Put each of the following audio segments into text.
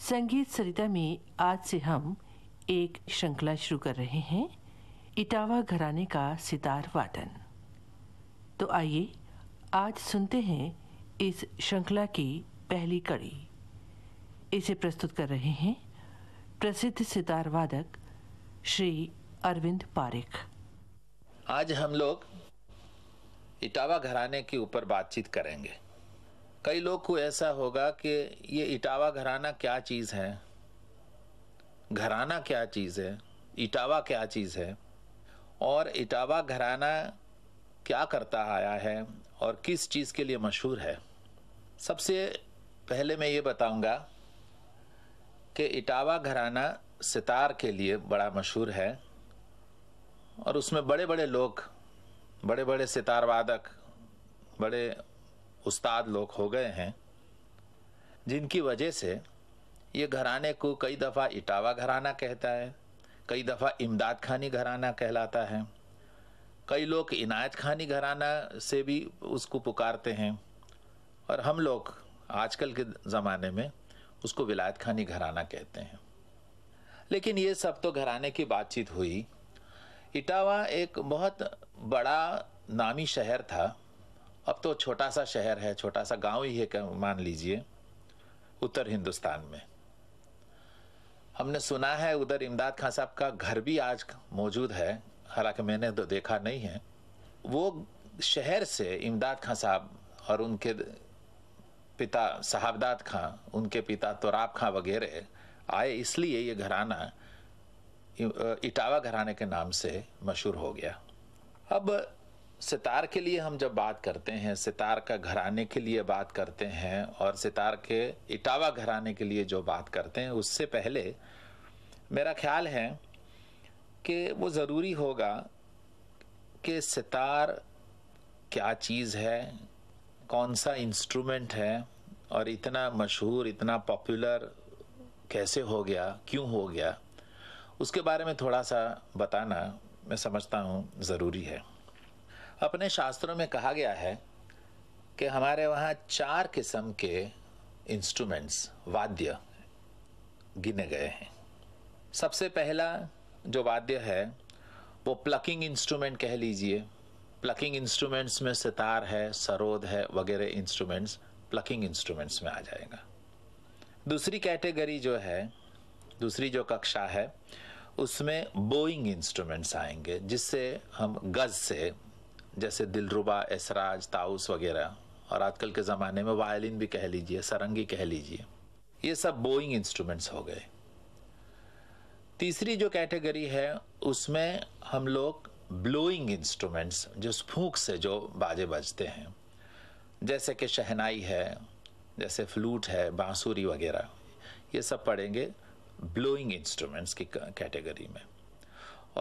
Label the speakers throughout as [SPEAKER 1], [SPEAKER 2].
[SPEAKER 1] संगीत सरिता में आज से हम एक श्रृंखला शुरू कर रहे हैं इटावा घराने का सितार वादन तो आइए आज सुनते हैं इस श्रृंखला की पहली कड़ी इसे प्रस्तुत कर रहे हैं प्रसिद्ध सितार वादक श्री अरविंद पारेख आज हम लोग इटावा घराने के ऊपर बातचीत करेंगे कई लोग को ऐसा होगा कि ये इटावा घराना क्या चीज़ है घराना क्या चीज़ है इटावा क्या चीज़ है और इटावा घराना क्या करता आया है और किस चीज़ के लिए मशहूर है सबसे पहले मैं ये बताऊंगा कि इटावा घराना सितार के लिए बड़ा मशहूर है और उसमें बड़े बड़े लोग बड़े बड़े सितार वादक बड़े उस्ताद लोग हो गए हैं जिनकी वजह से ये घराने को कई दफ़ा इटावा घराना कहता है कई दफ़ा इमदाद खानी घराना कहलाता है कई लोग इनायत खानी घराना से भी उसको पुकारते हैं और हम लोग आजकल के ज़माने में उसको विलायत खानी घराना कहते हैं लेकिन ये सब तो घराने की बातचीत हुई इटावा एक बहुत बड़ा नामी शहर था अब तो छोटा सा शहर है छोटा सा गांव ही है मान लीजिए उत्तर हिंदुस्तान में हमने सुना है उधर इमदाद खान साहब का घर भी आज मौजूद है हालांकि मैंने तो देखा नहीं है वो शहर से इमदाद खान साहब और उनके पिता साहबदाद खां उनके पिता तोराब खां वगैरह आए इसलिए ये घराना इटावा घराने के नाम से मशहूर हो गया अब सितार के लिए हम जब बात करते हैं सितार का घराने के लिए बात करते हैं और सितार के इटावा घराने के लिए जो बात करते हैं उससे पहले मेरा ख्याल है कि वो ज़रूरी होगा कि सितार क्या चीज़ है कौन सा इंस्ट्रूमेंट है और इतना मशहूर इतना पॉपुलर कैसे हो गया क्यों हो गया उसके बारे में थोड़ा सा बताना मैं समझता हूँ ज़रूरी है अपने शास्त्रों में कहा गया है कि हमारे वहाँ चार किस्म के इंस्ट्रूमेंट्स वाद्य गिने गए हैं सबसे पहला जो वाद्य है वो प्लकिंग इंस्ट्रूमेंट कह लीजिए प्लकिंग इंस्ट्रूमेंट्स में सितार है सरोद है वगैरह इंस्ट्रूमेंट्स प्लकिंग इंस्ट्रूमेंट्स में आ जाएगा दूसरी कैटेगरी जो है दूसरी जो कक्षा है उसमें बोइंग इंस्ट्रूमेंट्स आएंगे जिससे हम गज से जैसे दिलरुबा एसराज ताउस वगैरह और आजकल के ज़माने में वायलिन भी कह लीजिए सरंगी कह लीजिए ये सब बोइंग इंस्ट्रूमेंट्स हो गए तीसरी जो कैटेगरी है उसमें हम लोग ब्लोइंग इंस्ट्रूमेंट्स जो फूक से जो बाजे बजते हैं जैसे कि शहनाई है जैसे फ्लूट है बांसुरी वगैरह ये सब पढ़ेंगे ब्लोइंग इंस्ट्रूमेंट्स की कैटेगरी में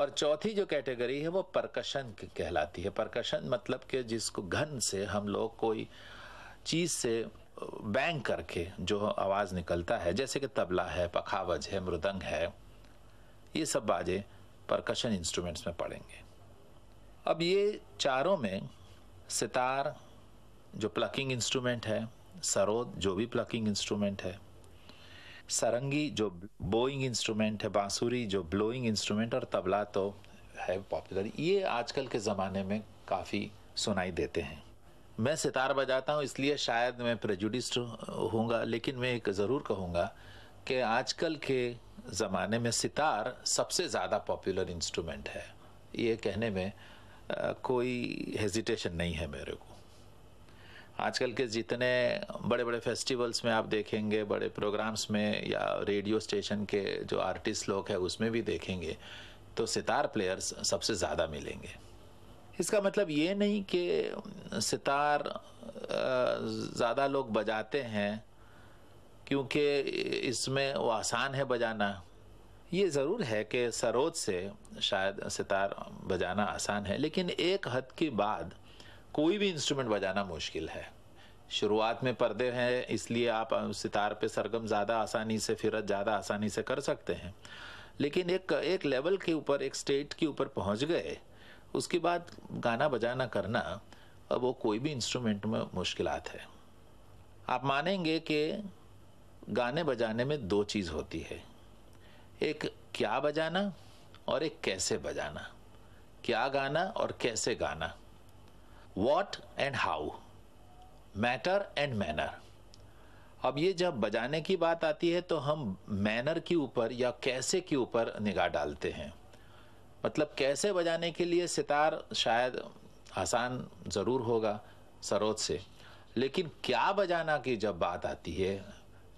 [SPEAKER 1] और चौथी जो कैटेगरी है वो परकशन कहलाती है परकशन मतलब कि जिसको घन से हम लोग कोई चीज़ से बैंग करके जो आवाज़ निकलता है जैसे कि तबला है पखावज है मृदंग है ये सब बाजे परकशन इंस्ट्रूमेंट्स में पढ़ेंगे अब ये चारों में सितार जो प्लकिंग इंस्ट्रूमेंट है सरोद जो भी प्लकिंग इंस्ट्रूमेंट है सरंगी जो बोइंग इंस्ट्रूमेंट है बांसुरी जो ब्लोइंग इंस्ट्रूमेंट और तबला तो है पॉपुलर ये आजकल के ज़माने में काफ़ी सुनाई देते हैं मैं सितार बजाता हूँ इसलिए शायद मैं प्रजुडिस्ट होऊंगा लेकिन मैं एक ज़रूर कहूँगा कि आजकल के ज़माने में सितार सबसे ज़्यादा पॉपुलर इंस्ट्रूमेंट है ये कहने में कोई हेजिटेशन नहीं है मेरे को आजकल के जितने बड़े बड़े फेस्टिवल्स में आप देखेंगे बड़े प्रोग्राम्स में या रेडियो स्टेशन के जो आर्टिस्ट लोग हैं उसमें भी देखेंगे तो सितार प्लेयर्स सबसे ज़्यादा मिलेंगे इसका मतलब ये नहीं कि सितार ज़्यादा लोग बजाते हैं क्योंकि इसमें वो आसान है बजाना ये ज़रूर है कि सरोज से शायद सितार बजाना आसान है लेकिन एक हद के बाद कोई भी इंस्ट्रूमेंट बजाना मुश्किल है शुरुआत में पर्दे हैं इसलिए आप सितार पे सरगम ज़्यादा आसानी से फिरत ज़्यादा आसानी से कर सकते हैं लेकिन एक एक लेवल के ऊपर एक स्टेट के ऊपर पहुंच गए उसके बाद गाना बजाना करना अब वो कोई भी इंस्ट्रूमेंट में मुश्किल है आप मानेंगे कि गाने बजाने में दो चीज़ होती है एक क्या बजाना और एक कैसे बजाना क्या गाना और कैसे गाना what and how matter and manner अब ये जब बजाने की बात आती है तो हम मैनर के ऊपर या कैसे के ऊपर निगाह डालते हैं मतलब कैसे बजाने के लिए सितार शायद आसान ज़रूर होगा सरोत से लेकिन क्या बजाना की जब बात आती है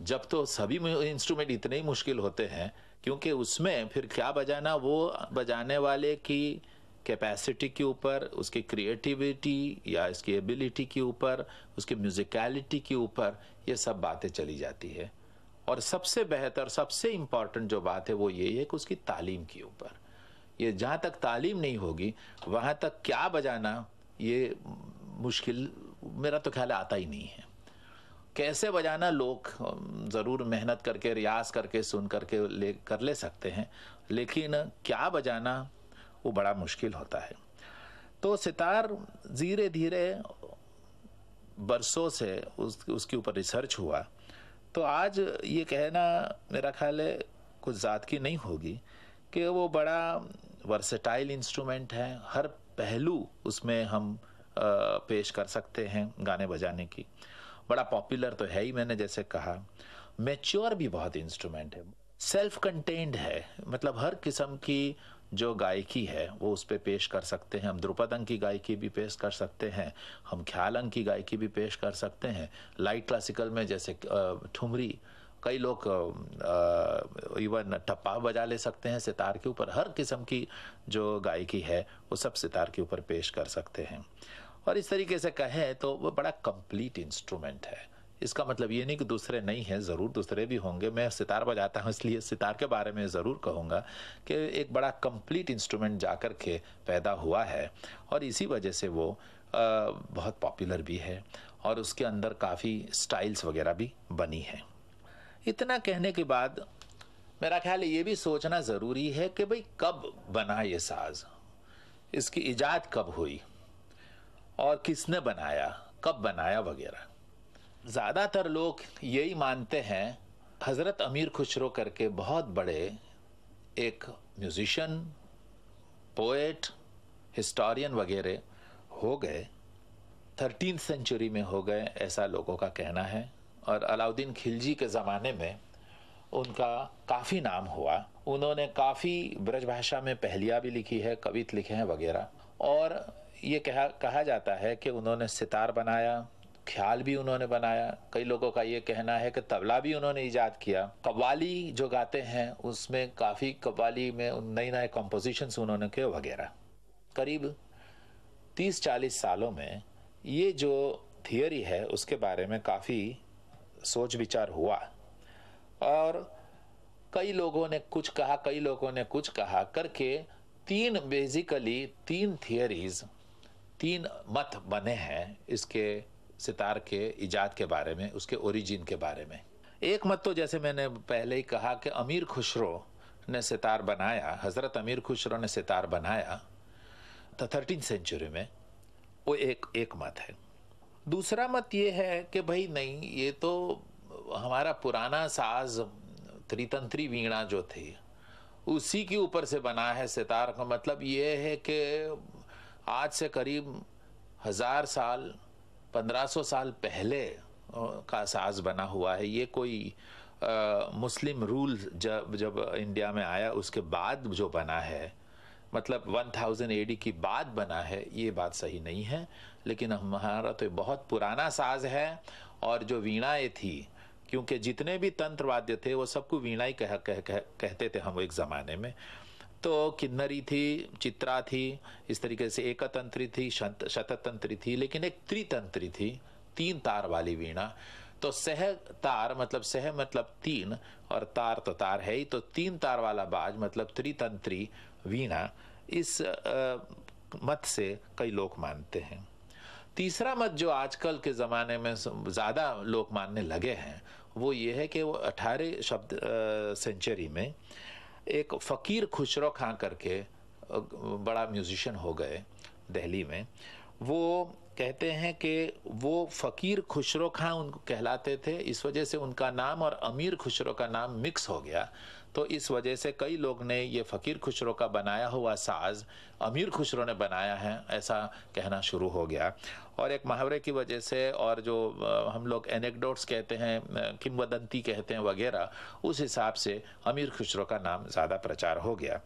[SPEAKER 1] जब तो सभी इंस्ट्रूमेंट इतने ही मुश्किल होते हैं क्योंकि उसमें फिर क्या बजाना वो बजाने वाले की कैपेसिटी के ऊपर उसकी क्रिएटिविटी या इसकी एबिलिटी के ऊपर उसकी म्यूजिकलिटी के ऊपर ये सब बातें चली जाती है और सबसे बेहतर सबसे इम्पॉर्टेंट जो बात है वो ये है कि उसकी तालीम के ऊपर ये जहाँ तक तालीम नहीं होगी वहाँ तक क्या बजाना ये मुश्किल मेरा तो ख्याल आता ही नहीं है कैसे बजाना लोग ज़रूर मेहनत करके रियाज करके सुन करके ले कर ले सकते हैं लेकिन क्या बजाना वो बड़ा मुश्किल होता है तो सितार धीरे धीरे बरसों से उस उसके ऊपर रिसर्च हुआ तो आज ये कहना मेरा ख्याल है कुछ ज़ात की नहीं होगी कि वो बड़ा वर्सेटाइल इंस्ट्रूमेंट है हर पहलू उसमें हम पेश कर सकते हैं गाने बजाने की बड़ा पॉपुलर तो है ही मैंने जैसे कहा मेच्योर भी बहुत इंस्ट्रूमेंट है सेल्फ कंटेन्ड है मतलब हर किस्म की जो गायकी है वो उस पर पेश कर सकते हैं हम अंग की गायकी भी पेश कर सकते हैं हम ख्याल अंग की गायकी भी पेश कर सकते हैं लाइट क्लासिकल में जैसे ठुमरी कई लोग इवन टप्पा बजा ले सकते हैं सितार के ऊपर हर किस्म की जो गायकी है वो सब सितार के ऊपर पेश कर सकते हैं और इस तरीके से कहें तो वो बड़ा कंप्लीट इंस्ट्रूमेंट है इसका मतलब ये नहीं कि दूसरे नहीं हैं ज़रूर दूसरे भी होंगे मैं सितार बजाता हूँ इसलिए सितार के बारे में ज़रूर कहूँगा कि एक बड़ा कंप्लीट इंस्ट्रूमेंट जा कर के पैदा हुआ है और इसी वजह से वो बहुत पॉपुलर भी है और उसके अंदर काफ़ी स्टाइल्स वगैरह भी बनी हैं इतना कहने के बाद मेरा ख्याल ये भी सोचना ज़रूरी है कि भाई कब बना ये साज़ इसकी ईजाद कब हुई और किसने बनाया कब बनाया वगैरह ज़्यादातर लोग यही मानते हैं हज़रत अमीर खुशरो करके बहुत बड़े एक म्यूज़िशन पोएट हिस्टोरियन वगैरह हो गए थर्टीन सेंचुरी में हो गए ऐसा लोगों का कहना है और अलाउद्दीन खिलजी के ज़माने में उनका काफ़ी नाम हुआ उन्होंने काफ़ी ब्रजभाषा में पहलिया भी लिखी है कवित लिखे हैं वगैरह और ये कहा कहा जाता है कि उन्होंने सितार बनाया ख्याल भी उन्होंने बनाया कई लोगों का ये कहना है कि तबला भी उन्होंने ईजाद किया कव्वाली जो गाते हैं उसमें काफ़ी कव्वाली में नए नए कम्पोजिशंस उन्होंने किए वगैरह करीब तीस चालीस सालों में ये जो थियोरी है उसके बारे में काफ़ी सोच विचार हुआ और कई लोगों ने कुछ कहा कई लोगों ने कुछ कहा करके तीन बेसिकली तीन थियोरीज़ तीन मत बने हैं इसके सितार के इजाद के बारे में उसके ओरिजिन के बारे में एक मत तो जैसे मैंने पहले ही कहा कि अमीर खुशरो ने सितार बनाया हज़रत अमीर खुशरो ने सितार बनाया तो थर्टीन सेंचुरी में वो एक एक मत है दूसरा मत ये है कि भाई नहीं ये तो हमारा पुराना साज त्रितंत्री वीणा जो थी उसी के ऊपर से बना है सितार का मतलब ये है कि आज से करीब हज़ार साल पंद्रह सौ साल पहले का साज बना हुआ है ये कोई आ, मुस्लिम रूल जब जब इंडिया में आया उसके बाद जो बना है मतलब 1000 थाउजेंड एडी की बात बना है ये बात सही नहीं है लेकिन हमारा तो बहुत पुराना साज है और जो वीणाएँ थी क्योंकि जितने भी तंत्र वाद्य थे वो सबको वीणाई कह, कह, कह कहते थे हम एक ज़माने में तो किन्नरी थी चित्रा थी इस तरीके से एकतंत्री थी शततंत्री थी लेकिन एक त्रितंत्री थी तीन तार वाली वीणा तो सह तार मतलब सह मतलब तीन और तार तो तार है ही तो तीन तार वाला बाज मतलब त्रितंत्री वीणा इस मत से कई लोग मानते हैं तीसरा मत जो आजकल के ज़माने में ज़्यादा लोग मानने लगे हैं वो ये है कि वो अठारह शब्द सेंचुरी में एक फ़कीर खुशरो खां करके बड़ा म्यूज़िशन हो गए दिल्ली में वो कहते हैं कि वो फ़कीर खुशरो खां उनको कहलाते थे इस वजह से उनका नाम और अमीर खुशरो का नाम मिक्स हो गया तो इस वजह से कई लोग ने ये फ़कीर खुसरो का बनाया हुआ साज अमीर खुसरो ने बनाया है ऐसा कहना शुरू हो गया और एक मुहावरे की वजह से और जो हम लोग एनेक्डोट्स कहते हैं किमवदंती कहते हैं वगैरह उस हिसाब से अमीर खुसरो का नाम ज़्यादा प्रचार हो गया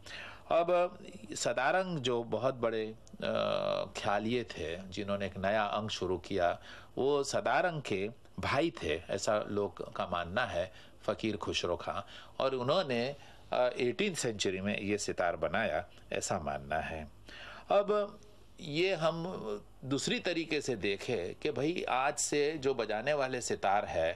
[SPEAKER 1] अब सदारंग जो बहुत बड़े ख्यालिए थे जिन्होंने एक नया अंग शुरू किया वो सदारंग के भाई थे ऐसा लोग का मानना है फ़कीर खुशरो खां और उन्होंने एटीन सेंचुरी में ये सितार बनाया ऐसा मानना है अब ये हम दूसरी तरीके से देखें कि भाई आज से जो बजाने वाले सितार है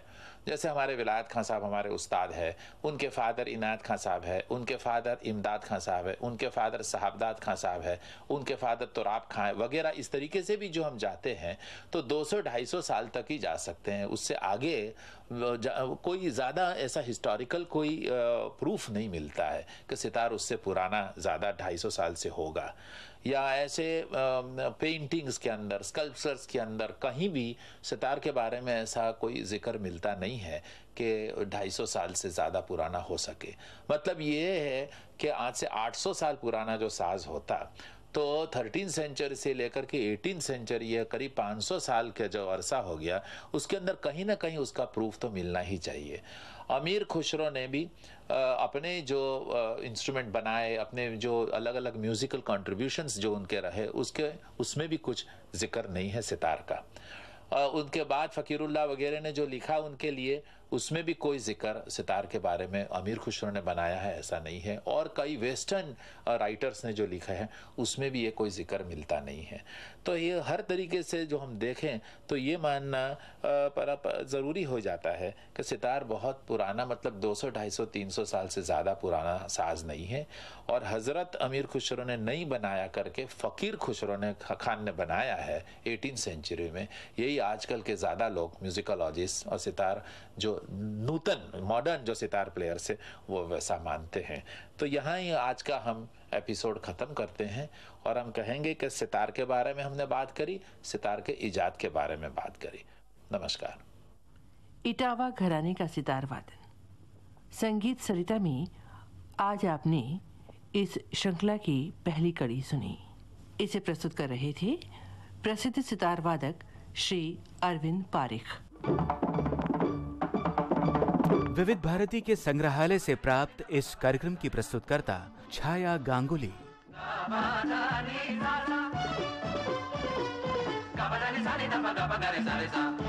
[SPEAKER 1] जैसे हमारे विलायत खां साहब हमारे उस्ताद है उनके फादर इनायत खां साहब है उनके फादर इमदाद ख़ान साहब है उनके फादर साहबदाद खां साहब है उनके फादर तुराब खां वगैरह इस तरीके से भी जो हम जाते हैं तो 200-250 साल तक ही जा सकते हैं उससे आगे कोई ज़्यादा ऐसा हिस्टोरिकल कोई प्रूफ नहीं मिलता है कि सितार उससे पुराना ज़्यादा ढाई साल से होगा या ऐसे पेंटिंग्स के अंदर स्कल्पचर्स के अंदर कहीं भी सितार के बारे में ऐसा कोई जिक्र मिलता नहीं नहीं है कि 250 साल से ज़्यादा पुराना हो सके मतलब ये है कि आज से 800 साल पुराना जो साज होता तो थर्टीन सेंचुरी से लेकर के एटीन सेंचुरी है करीब 500 साल का जो अरसा हो गया उसके अंदर कहीं ना कहीं उसका प्रूफ तो मिलना ही चाहिए अमीर खुशरो ने भी अपने जो इंस्ट्रूमेंट बनाए अपने जो अलग अलग म्यूज़िकल कंट्रीब्यूशंस जो उनके रहे उसके उसमें भी कुछ जिक्र नहीं है सितार का उनके बाद फ़कीरुल्ला वगैरह ने जो लिखा उनके लिए उसमें भी कोई जिक्र सितार के बारे में अमीर खुसरो ने बनाया है ऐसा नहीं है और कई वेस्टर्न राइटर्स ने जो लिखा है उसमें भी ये कोई जिक्र मिलता नहीं है तो ये हर तरीके से जो हम देखें तो ये मानना ज़रूरी हो जाता है कि सितार बहुत पुराना मतलब 200 250 300 साल से ज़्यादा पुराना साज नहीं है और हज़रत अमीर खुसरो ने नहीं बनाया करके फ़कीर खुसरो ने खान ने बनाया है एटीन सेंचुरी में यही आजकल के ज़्यादा लोग म्यूज़िकोलॉजिस्ट और सितार जो नूतन मॉडर्न जो सितार प्लेयर्स है वो वैसा मानते हैं तो यहाँ ही आज का हम एपिसोड ख़त्म करते हैं और हम कहेंगे कि सितार के बारे में हमने बात करी सितार के इजाद के बारे में बात करी नमस्कार इटावा घराने का सितार वादन संगीत सरिता में आज आपने इस श्रृंखला की पहली कड़ी सुनी इसे प्रस्तुत कर रहे थे प्रसिद्ध सितार वादक श्री अरविंद पारिख thank you विविध भारती के संग्रहालय से प्राप्त इस कार्यक्रम की प्रस्तुतकर्ता छाया गांगुली